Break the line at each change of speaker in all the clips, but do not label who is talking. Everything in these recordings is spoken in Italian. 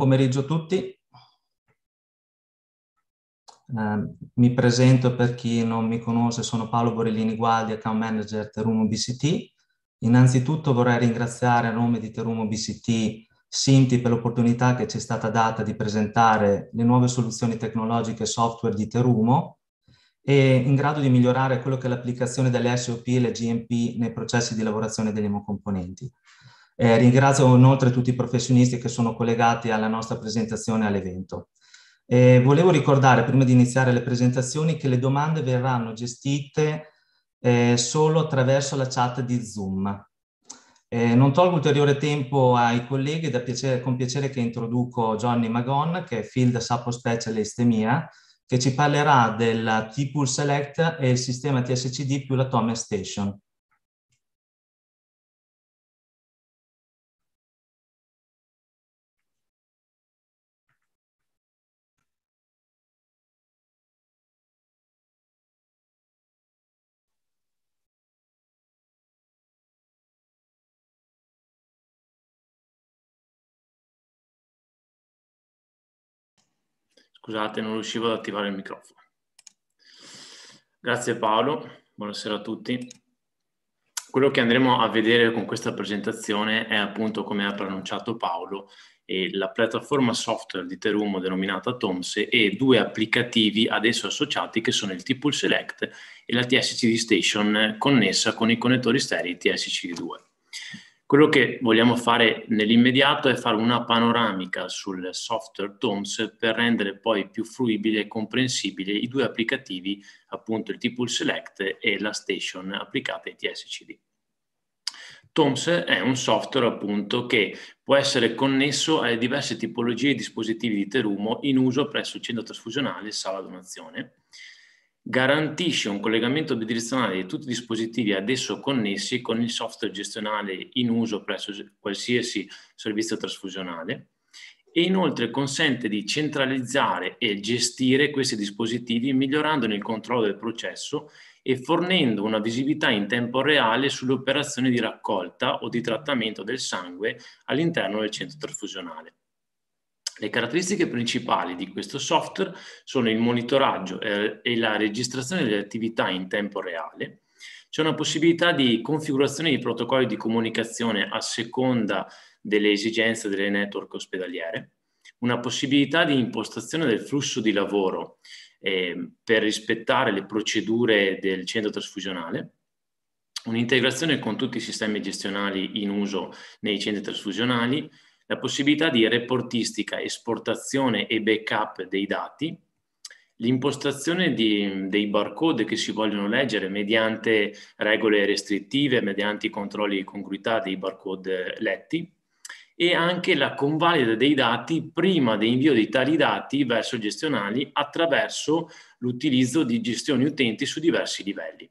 pomeriggio a tutti. Eh, mi presento per chi non mi conosce, sono Paolo Borellini Gualdi, account manager Terumo BCT. Innanzitutto vorrei ringraziare a nome di Terumo BCT Sinti per l'opportunità che ci è stata data di presentare le nuove soluzioni tecnologiche e software di Terumo e in grado di migliorare quello che è l'applicazione delle SOP e le GMP nei processi di lavorazione degli emocomponenti. componenti. Eh, ringrazio inoltre tutti i professionisti che sono collegati alla nostra presentazione e all'evento. Eh, volevo ricordare, prima di iniziare le presentazioni, che le domande verranno gestite eh, solo attraverso la chat di Zoom. Eh, non tolgo ulteriore tempo ai colleghi, è piacere, con piacere che introduco Johnny Magon, che è Field Sapo Specialist EMEA, che ci parlerà del T-Pool Select e il sistema TSCD più la Thomas Station. Scusate, non
riuscivo ad attivare il microfono. Grazie Paolo, buonasera a tutti. Quello che andremo a vedere con questa presentazione è appunto, come ha pronunciato Paolo, eh, la piattaforma software di Terumo denominata Tomse e due applicativi ad esso associati che sono il T-Pool Select e la TSCD Station eh, connessa con i connettori stereo TSCD2. Quello che vogliamo fare nell'immediato è fare una panoramica sul software TOMS per rendere poi più fruibile e comprensibile i due applicativi, appunto il T-Pool Select e la Station applicata ai TSCD. TOMS è un software appunto che può essere connesso alle diverse tipologie di dispositivi di terumo in uso presso il centro trasfusionale e sala donazione garantisce un collegamento bidirezionale di tutti i dispositivi ad esso connessi con il software gestionale in uso presso qualsiasi servizio trasfusionale e inoltre consente di centralizzare e gestire questi dispositivi migliorandone il controllo del processo e fornendo una visibilità in tempo reale sulle operazioni di raccolta o di trattamento del sangue all'interno del centro trasfusionale. Le caratteristiche principali di questo software sono il monitoraggio eh, e la registrazione delle attività in tempo reale. C'è una possibilità di configurazione di protocolli di comunicazione a seconda delle esigenze delle network ospedaliere, una possibilità di impostazione del flusso di lavoro eh, per rispettare le procedure del centro trasfusionale, un'integrazione con tutti i sistemi gestionali in uso nei centri trasfusionali, la possibilità di reportistica, esportazione e backup dei dati, l'impostazione di, dei barcode che si vogliono leggere mediante regole restrittive, mediante i controlli di congruità dei barcode letti e anche la convalida dei dati prima dell'invio di tali dati verso gestionali attraverso l'utilizzo di gestioni utenti su diversi livelli.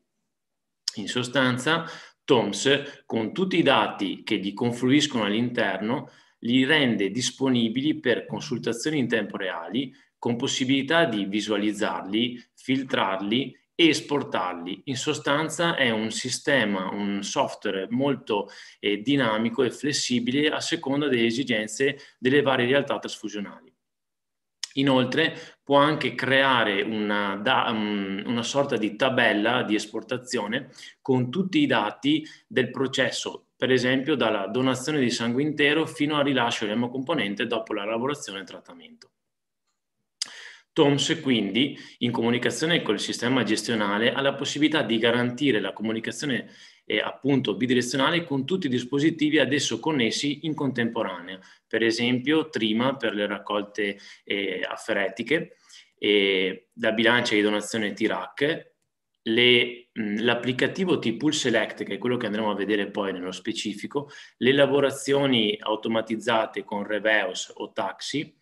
In sostanza, TOMS, con tutti i dati che gli confluiscono all'interno, li rende disponibili per consultazioni in tempo reale con possibilità di visualizzarli, filtrarli e esportarli. In sostanza è un sistema, un software molto eh, dinamico e flessibile a seconda delle esigenze delle varie realtà trasfusionali. Inoltre può anche creare una, da, una sorta di tabella di esportazione con tutti i dati del processo per esempio dalla donazione di sangue intero fino al rilascio dell'emocomponente dopo la lavorazione e trattamento. TOMS quindi, in comunicazione col sistema gestionale, ha la possibilità di garantire la comunicazione eh, appunto bidirezionale con tutti i dispositivi ad esso connessi in contemporanea, per esempio Trima per le raccolte eh, afferetiche, eh, la bilancia di donazione TIRAC, le, l'applicativo T-Pool Select, che è quello che andremo a vedere poi nello specifico, le lavorazioni automatizzate con Reveos o Taxi,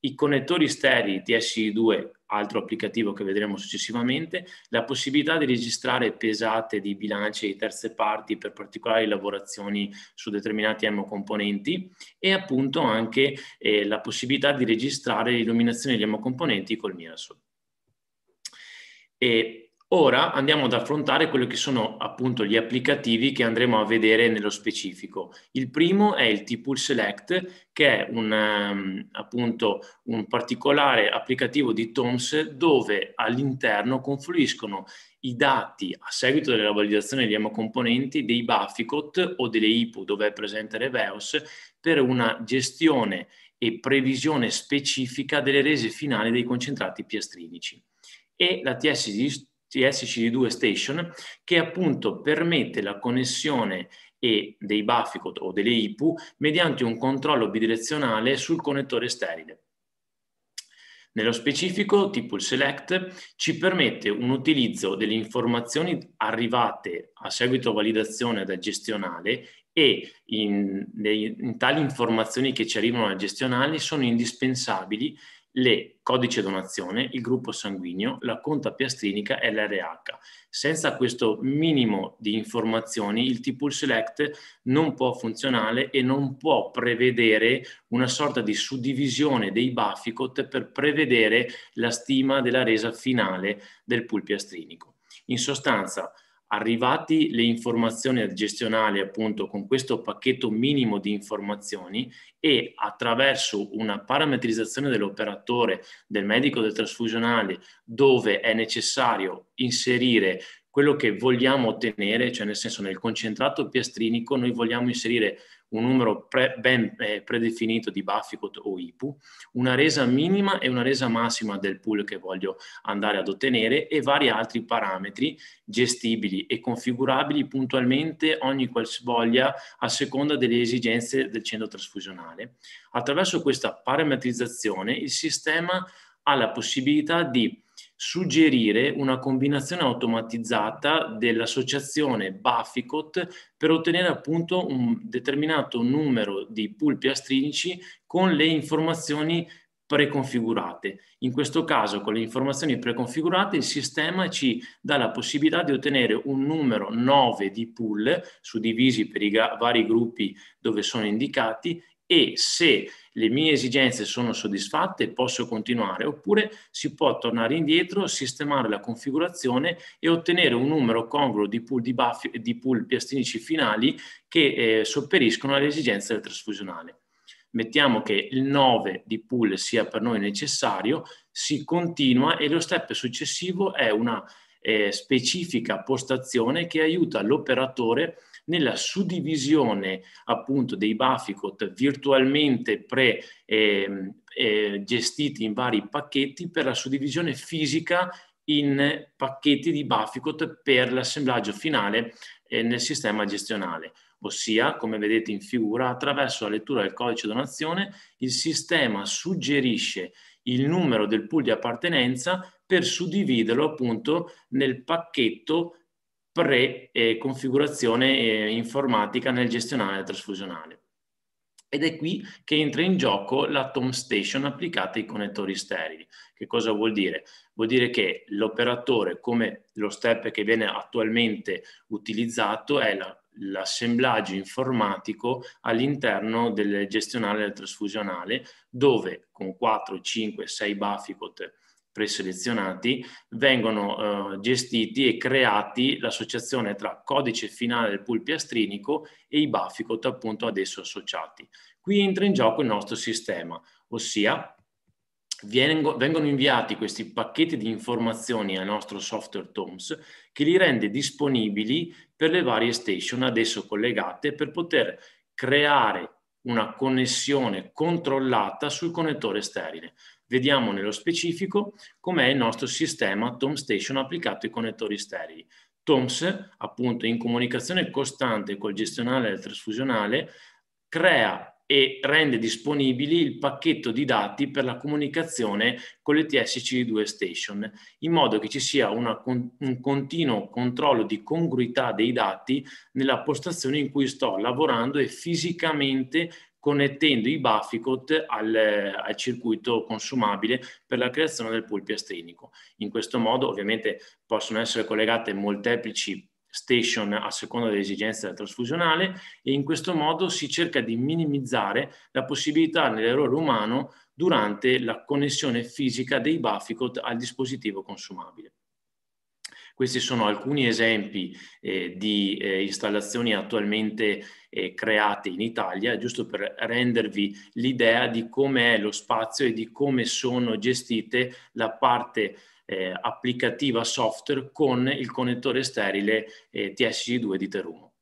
i connettori sterili TSI2, altro applicativo che vedremo successivamente, la possibilità di registrare pesate di bilanci di terze parti per particolari lavorazioni su determinati emocomponenti e appunto anche eh, la possibilità di registrare l'illuminazione degli emocomponenti col Mirasol. E Ora andiamo ad affrontare quelli che sono appunto gli applicativi che andremo a vedere nello specifico. Il primo è il T-Pool Select, che è un, ehm, appunto un particolare applicativo di TOMS dove all'interno confluiscono i dati a seguito della validazione di emocomponenti dei Bafficot o delle IPU dove è presente Reveos per una gestione e previsione specifica delle rese finali dei concentrati piastrinici. E la TSG SCD2 Station che appunto permette la connessione e dei baffi o delle IPU mediante un controllo bidirezionale sul connettore sterile. Nello specifico, Tipul Select ci permette un utilizzo delle informazioni arrivate a seguito validazione dal gestionale e in, in tali informazioni che ci arrivano dal gestionale sono indispensabili le codice donazione, il gruppo sanguigno, la conta piastrinica e l'RH. Senza questo minimo di informazioni il T-Pool Select non può funzionare e non può prevedere una sorta di suddivisione dei Baficot per prevedere la stima della resa finale del pool piastrinico. In sostanza, arrivati le informazioni gestionali appunto con questo pacchetto minimo di informazioni e attraverso una parametrizzazione dell'operatore, del medico del trasfusionale, dove è necessario inserire quello che vogliamo ottenere, cioè nel senso nel concentrato piastrinico noi vogliamo inserire un numero pre, ben eh, predefinito di Bafficot o IPU, una resa minima e una resa massima del pool che voglio andare ad ottenere e vari altri parametri gestibili e configurabili puntualmente ogni qualsivoglia a seconda delle esigenze del centro trasfusionale. Attraverso questa parametrizzazione il sistema ha la possibilità di suggerire una combinazione automatizzata dell'associazione Bafficot per ottenere appunto un determinato numero di pulpi astrinici con le informazioni preconfigurate. In questo caso con le informazioni preconfigurate il sistema ci dà la possibilità di ottenere un numero 9 di pool suddivisi per i vari gruppi dove sono indicati e se le mie esigenze sono soddisfatte, posso continuare, oppure si può tornare indietro, sistemare la configurazione e ottenere un numero congruo di pool, di baffi, di pool piastinici finali che eh, sopperiscono alle esigenze del trasfusionale. Mettiamo che il 9 di pool sia per noi necessario, si continua e lo step successivo è una eh, specifica postazione che aiuta l'operatore a nella suddivisione appunto dei Baficot virtualmente pre, eh, eh, gestiti in vari pacchetti per la suddivisione fisica in pacchetti di Baficot per l'assemblaggio finale eh, nel sistema gestionale ossia, come vedete in figura, attraverso la lettura del codice donazione, il sistema suggerisce il numero del pool di appartenenza per suddividerlo appunto nel pacchetto pre-configurazione eh, eh, informatica nel gestionale trasfusionale. Ed è qui che entra in gioco la Tom Station applicata ai connettori sterili. Che cosa vuol dire? Vuol dire che l'operatore, come lo step che viene attualmente utilizzato, è la l'assemblaggio informatico all'interno del gestionale trasfusionale dove con 4, 5, 6 Baficot preselezionati, vengono eh, gestiti e creati l'associazione tra codice finale del pool piastrinico e i bafficot appunto ad esso associati. Qui entra in gioco il nostro sistema, ossia vengono inviati questi pacchetti di informazioni al nostro software TOMS che li rende disponibili per le varie station ad esso collegate per poter creare una connessione controllata sul connettore sterile. Vediamo nello specifico com'è il nostro sistema Tom Station applicato ai connettori sterili. TOMS, appunto in comunicazione costante col gestionale e trasfusionale, crea e rende disponibili il pacchetto di dati per la comunicazione con le TSC2 station, in modo che ci sia una, un continuo controllo di congruità dei dati nella postazione in cui sto lavorando e fisicamente connettendo i Bafficot al, al, circuito consumabile per la creazione del pulpi polpiastrinico. In questo modo ovviamente possono essere collegate molteplici station a seconda delle esigenze trasfusionale e in questo modo si cerca di minimizzare la possibilità dell'errore umano durante la connessione fisica dei Bafficot al dispositivo consumabile. Questi sono alcuni esempi eh, di eh, installazioni attualmente eh, create in Italia, giusto per rendervi l'idea di come è lo spazio e di come sono gestite la parte eh, applicativa software con il connettore sterile eh, TSC2 di Terumo.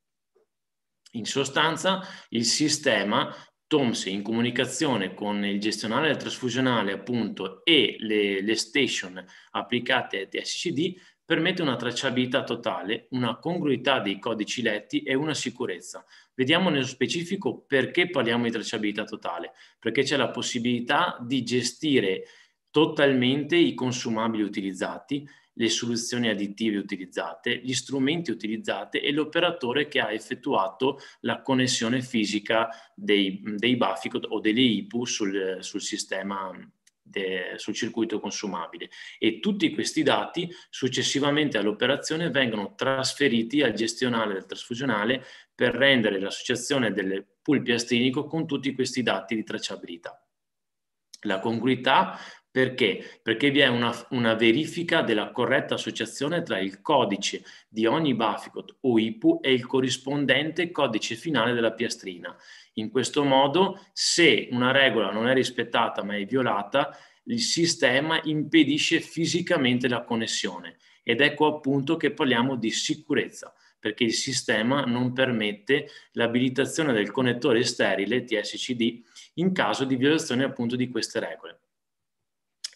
In sostanza il sistema TOMS in comunicazione con il gestionale trasfusionale appunto e le, le station applicate a TSCD permette una tracciabilità totale, una congruità dei codici letti e una sicurezza. Vediamo nello specifico perché parliamo di tracciabilità totale, perché c'è la possibilità di gestire totalmente i consumabili utilizzati, le soluzioni additive utilizzate, gli strumenti utilizzati e l'operatore che ha effettuato la connessione fisica dei, dei BAFIC o delle IPU sul, sul sistema de, sul circuito consumabile e tutti questi dati successivamente all'operazione vengono trasferiti al gestionale del trasfusionale per rendere l'associazione del pool piastrinico con tutti questi dati di tracciabilità. La congruità perché? Perché vi è una, una, verifica della corretta associazione tra il codice di ogni Baficot o IPU e il corrispondente codice finale della piastrina. In questo modo, se una regola non è rispettata ma è violata, il sistema impedisce fisicamente la connessione. Ed ecco appunto che parliamo di sicurezza, perché il sistema non permette l'abilitazione del connettore sterile TSCD in caso di violazione appunto di queste regole.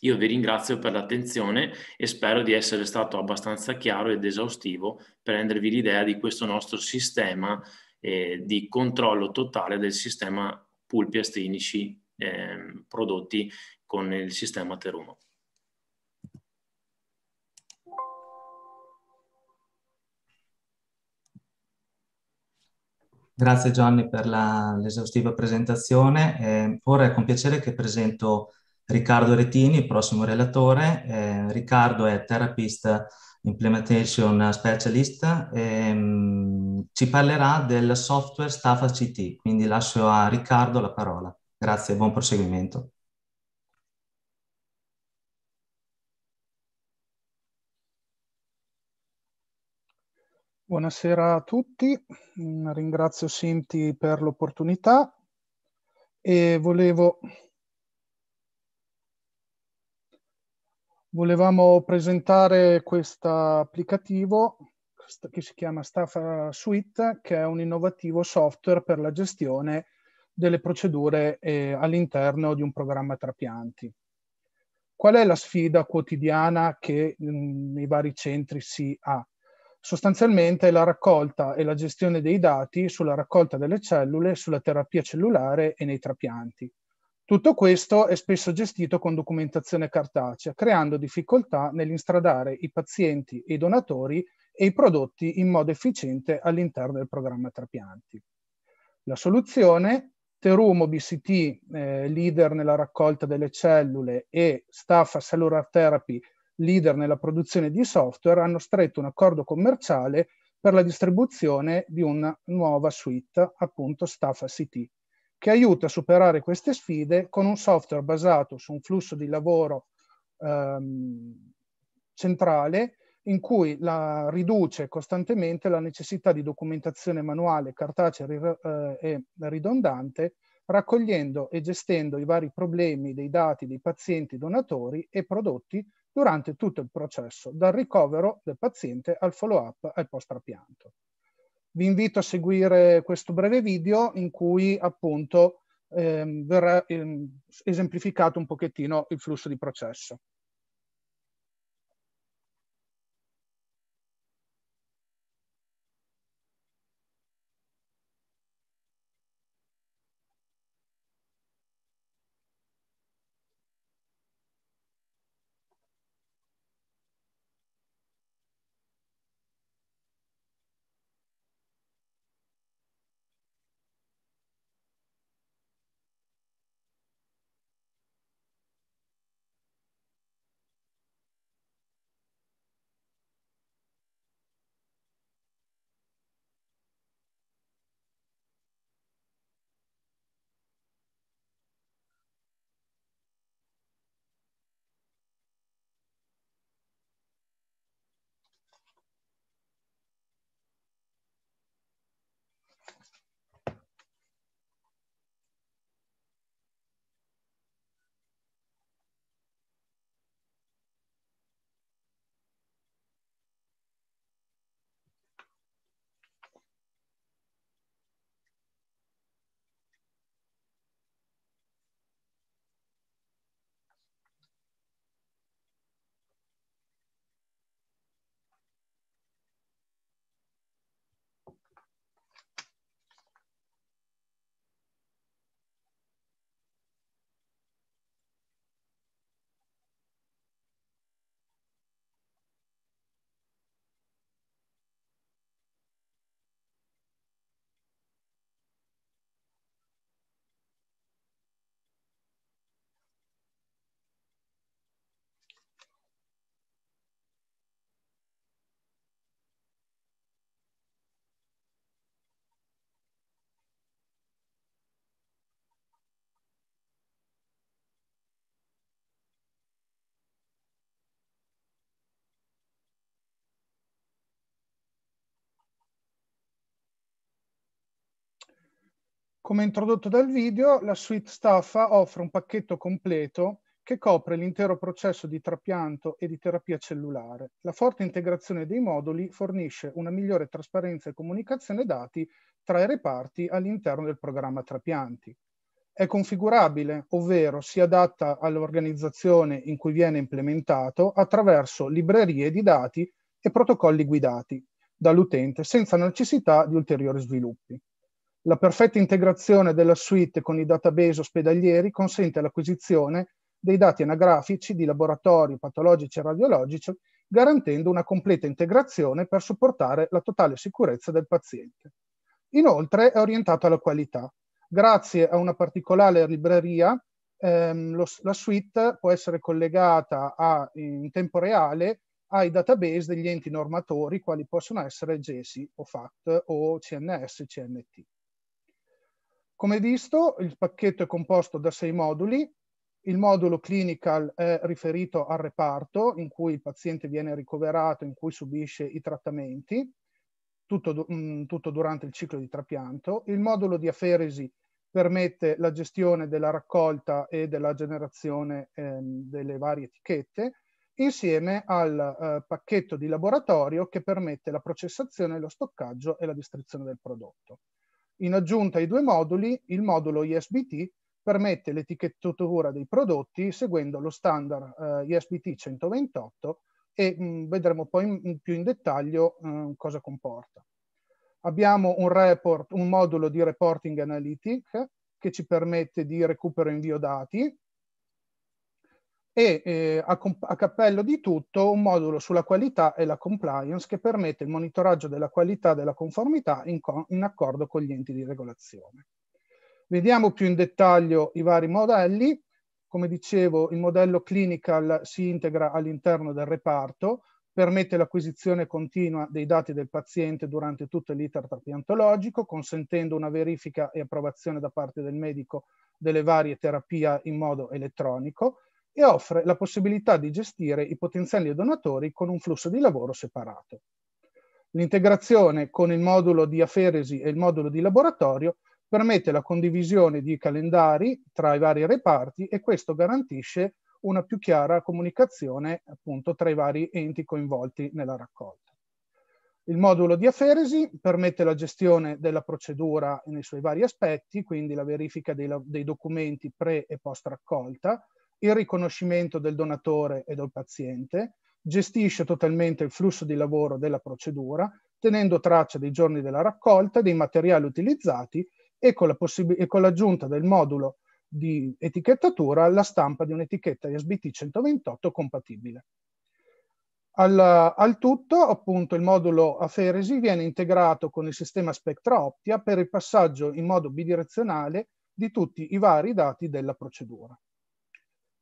Io vi ringrazio per l'attenzione e spero di essere stato abbastanza chiaro ed esaustivo per rendervi l'idea di questo nostro sistema eh, di controllo totale del sistema pulpi astrinici eh, prodotti con il sistema Terumo.
Grazie Gianni per l'esaustiva presentazione. Eh, ora è con piacere che presento Riccardo Retini, il prossimo relatore. Eh, Riccardo è Therapist Implementation Specialist. Ehm, ci parlerà del software Staff ACT, quindi lascio a Riccardo la parola. Grazie e buon proseguimento.
Buonasera a tutti, ringrazio Sinti per l'opportunità e volevo volevamo presentare questo applicativo che si chiama Staff eh, Suite, che è un innovativo software per la gestione delle procedure eh, all'interno di un programma trapianti. Qual è la sfida quotidiana che mh, mm, nei vari centri si ha? Sostanzialmente la raccolta e la gestione dei dati sulla raccolta delle cellule, sulla terapia cellulare e nei trapianti. Tutto questo è spesso gestito con documentazione cartacea, creando difficoltà nell'instradare i pazienti e i donatori e i prodotti in modo efficiente all'interno del programma trapianti. La soluzione, Terumo BCT, eh, leader nella raccolta delle cellule, e Staffa Cellular Therapy, leader nella produzione di software, hanno stretto un accordo commerciale per la distribuzione di una nuova suite, appunto Staffa CT, che aiuta a superare queste sfide con un software basato su un flusso di lavoro ehm, centrale in cui la riduce costantemente la necessità di documentazione manuale, cartacea eh, e ridondante, raccogliendo e gestendo i vari problemi dei dati dei pazienti donatori e prodotti durante tutto il processo, dal ricovero del paziente al follow-up al post-trapianto vi invito a seguire questo breve video in cui appunto ehm, verrà ehm, esemplificato un pochettino il flusso di processo. Come introdotto dal video, la suite staffa offre un pacchetto completo che copre l'intero processo di trapianto e di terapia cellulare. La forte integrazione dei moduli fornisce una migliore trasparenza e comunicazione dati tra i reparti all'interno del programma trapianti. È configurabile, ovvero si adatta all'organizzazione in cui viene implementato attraverso librerie di dati e protocolli guidati dall'utente senza necessità di ulteriori sviluppi. La perfetta integrazione della suite con i database ospedalieri consente l'acquisizione dei dati anagrafici di laboratori patologici e radiologici, garantendo una completa integrazione per supportare la totale sicurezza del paziente. Inoltre è orientato alla qualità. Grazie a una particolare libreria, ehm, lo, la suite può essere collegata a, in tempo reale ai database degli enti normatori, quali possono essere GESI o FAT o CNS, CNT. Come visto, il pacchetto è composto da sei moduli. Il modulo clinical è riferito al reparto in cui il paziente viene ricoverato, in cui subisce i trattamenti, tutto, mh, mm, tutto durante il ciclo di trapianto. Il modulo di aferesi permette la gestione della raccolta e della generazione ehm, delle varie etichette, insieme al eh, pacchetto di laboratorio che permette la processazione, lo stoccaggio e la distribuzione del prodotto. In aggiunta ai due moduli, il modulo ISBT permette l'etichettatura dei prodotti seguendo lo standard eh, ISBT 128 e mh, mm, vedremo poi in, più in dettaglio mh, mm, cosa comporta. Abbiamo un, report, un modulo di reporting analytic che ci permette di recupero e invio dati e eh, a, a, cappello di tutto un modulo sulla qualità e la compliance che permette il monitoraggio della qualità e della conformità in, co in accordo con gli enti di regolazione. Vediamo più in dettaglio i vari modelli. Come dicevo, il modello clinical si integra all'interno del reparto, permette l'acquisizione continua dei dati del paziente durante tutto l'iter trapiantologico, consentendo una verifica e approvazione da parte del medico delle varie terapie in modo elettronico e offre la possibilità di gestire i potenziali donatori con un flusso di lavoro separato. L'integrazione con il modulo di aferesi e il modulo di laboratorio permette la condivisione di calendari tra i vari reparti e questo garantisce una più chiara comunicazione appunto tra i vari enti coinvolti nella raccolta. Il modulo di aferesi permette la gestione della procedura nei suoi vari aspetti, quindi la verifica dei, dei documenti pre e post raccolta, il riconoscimento del donatore e del paziente, gestisce totalmente il flusso di lavoro della procedura, tenendo traccia dei giorni della raccolta, dei materiali utilizzati e con, la e con l'aggiunta del modulo di etichettatura la stampa di un'etichetta ISBT 128 compatibile. Al, al, tutto, appunto, il modulo Aferesi viene integrato con il sistema Spectra Optia per il passaggio in modo bidirezionale di tutti i vari dati della procedura.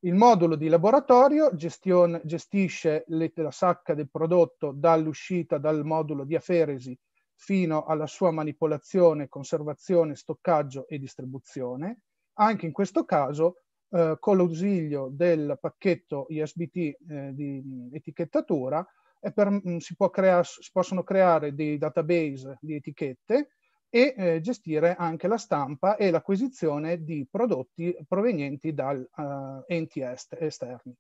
Il modulo di laboratorio gestion, gestisce le, la sacca del prodotto dall'uscita dal modulo di aferesi fino alla sua manipolazione, conservazione, stoccaggio e distribuzione, anche in questo caso eh, con l'ausilio del pacchetto ISBT eh, di etichettatura per, mm, si, crea si possono creare dei database di etichette e eh, gestire anche la stampa e l'acquisizione di prodotti provenienti da uh, eh, enti est esterni.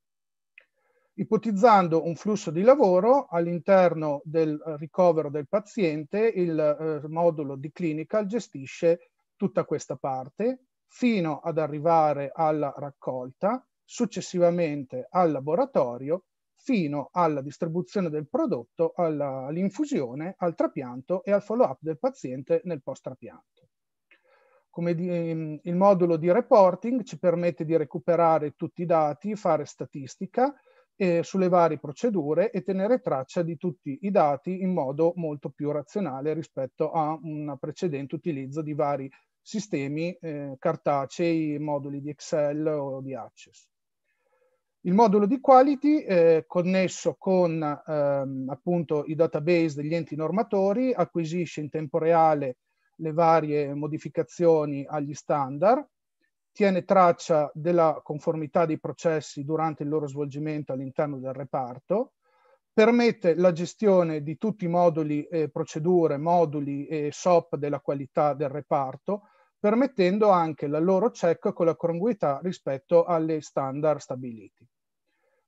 Ipotizzando un flusso di lavoro all'interno del ricovero del paziente, il uh, modulo di clinical gestisce tutta questa parte fino ad arrivare alla raccolta, successivamente al laboratorio fino alla distribuzione del prodotto, alla, all'infusione, al trapianto e al follow-up del paziente nel post-trapianto. Come di, ehm, il modulo di reporting ci permette di recuperare tutti i dati, fare statistica eh, sulle varie procedure e tenere traccia di tutti i dati in modo molto più razionale rispetto a un precedente utilizzo di vari sistemi eh, cartacei, moduli di Excel o di Access. Il modulo di quality eh, connesso con ehm, appunto i database degli enti normatori acquisisce in tempo reale le varie modificazioni agli standard, tiene traccia della conformità dei processi durante il loro svolgimento all'interno del reparto, permette la gestione di tutti i moduli, eh, procedure, moduli e SOP della qualità del reparto, permettendo anche la loro check con la congruità rispetto alle standard stabiliti.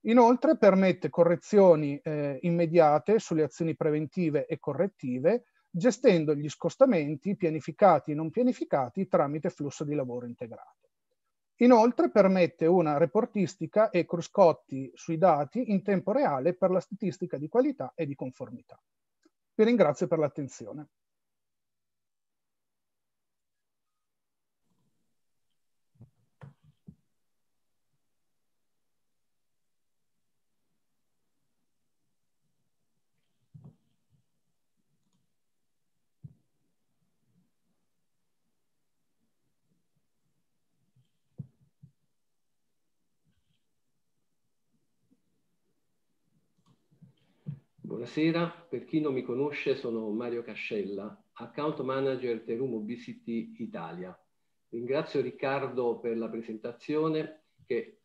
Inoltre permette correzioni eh, immediate sulle azioni preventive e correttive, gestendo gli scostamenti pianificati e non pianificati tramite flusso di lavoro integrato. Inoltre permette una reportistica e cruscotti sui dati in tempo reale per la statistica di qualità e di conformità. Vi ringrazio per l'attenzione.
Buonasera, per chi non mi conosce sono Mario Cascella, account manager Terum Obesity Italia. Ringrazio Riccardo per la presentazione che,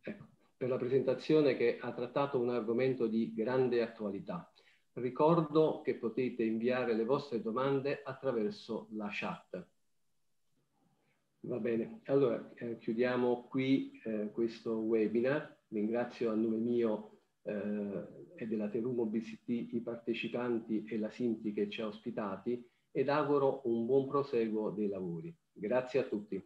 ecco, per la presentazione che ha trattato un argomento di grande attualità. Ricordo che potete inviare le vostre domande attraverso la chat. Va bene, allora eh, chiudiamo qui eh, questo webinar. Ringrazio a nome mio eh, e della Terum BCT i partecipanti e la Sinti che ci ha ospitati ed auguro un buon proseguo dei lavori. Grazie a tutti.